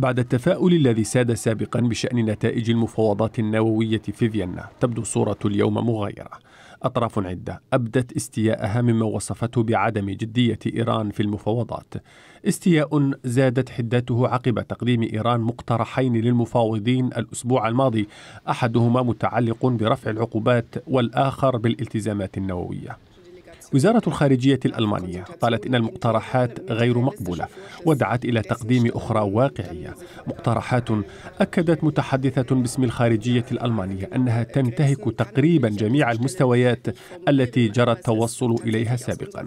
بعد التفاؤل الذي ساد سابقا بشأن نتائج المفاوضات النووية في فيينا تبدو الصورة اليوم مغايرة أطراف عدة أبدت استياءها مما وصفته بعدم جدية إيران في المفاوضات استياء زادت حدته عقب تقديم إيران مقترحين للمفاوضين الأسبوع الماضي أحدهما متعلق برفع العقوبات والآخر بالالتزامات النووية وزارة الخارجية الألمانية قالت إن المقترحات غير مقبولة ودعت إلى تقديم أخرى واقعية مقترحات أكدت متحدثة باسم الخارجية الألمانية أنها تنتهك تقريبا جميع المستويات التي جرى التوصل إليها سابقا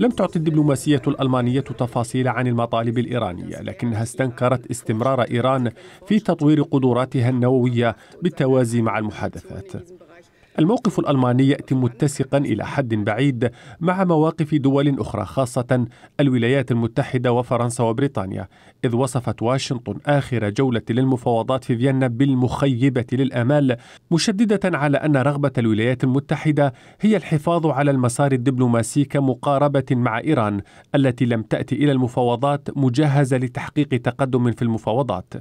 لم تعطي الدبلوماسية الألمانية تفاصيل عن المطالب الإيرانية لكنها استنكرت استمرار إيران في تطوير قدراتها النووية بالتوازي مع المحادثات الموقف الألماني يأتي متسقا إلى حد بعيد مع مواقف دول أخرى خاصة الولايات المتحدة وفرنسا وبريطانيا إذ وصفت واشنطن آخر جولة للمفاوضات في فيينا بالمخيبة للأمال مشددة على أن رغبة الولايات المتحدة هي الحفاظ على المسار الدبلوماسي كمقاربة مع إيران التي لم تأتي إلى المفاوضات مجهزة لتحقيق تقدم في المفاوضات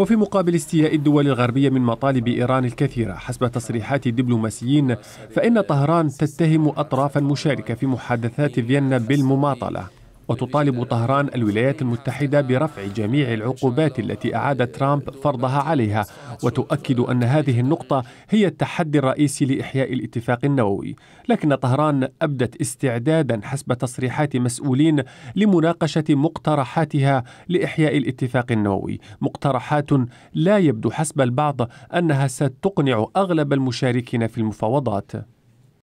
وفي مقابل استياء الدول الغربية من مطالب إيران الكثيرة حسب تصريحات دبلوماسيين فإن طهران تتهم أطرافا مشاركة في محادثات فيينا بالمماطلة وتطالب طهران الولايات المتحدة برفع جميع العقوبات التي أعاد ترامب فرضها عليها وتؤكد أن هذه النقطة هي التحدي الرئيسي لإحياء الاتفاق النووي لكن طهران أبدت استعدادا حسب تصريحات مسؤولين لمناقشة مقترحاتها لإحياء الاتفاق النووي مقترحات لا يبدو حسب البعض أنها ستقنع أغلب المشاركين في المفاوضات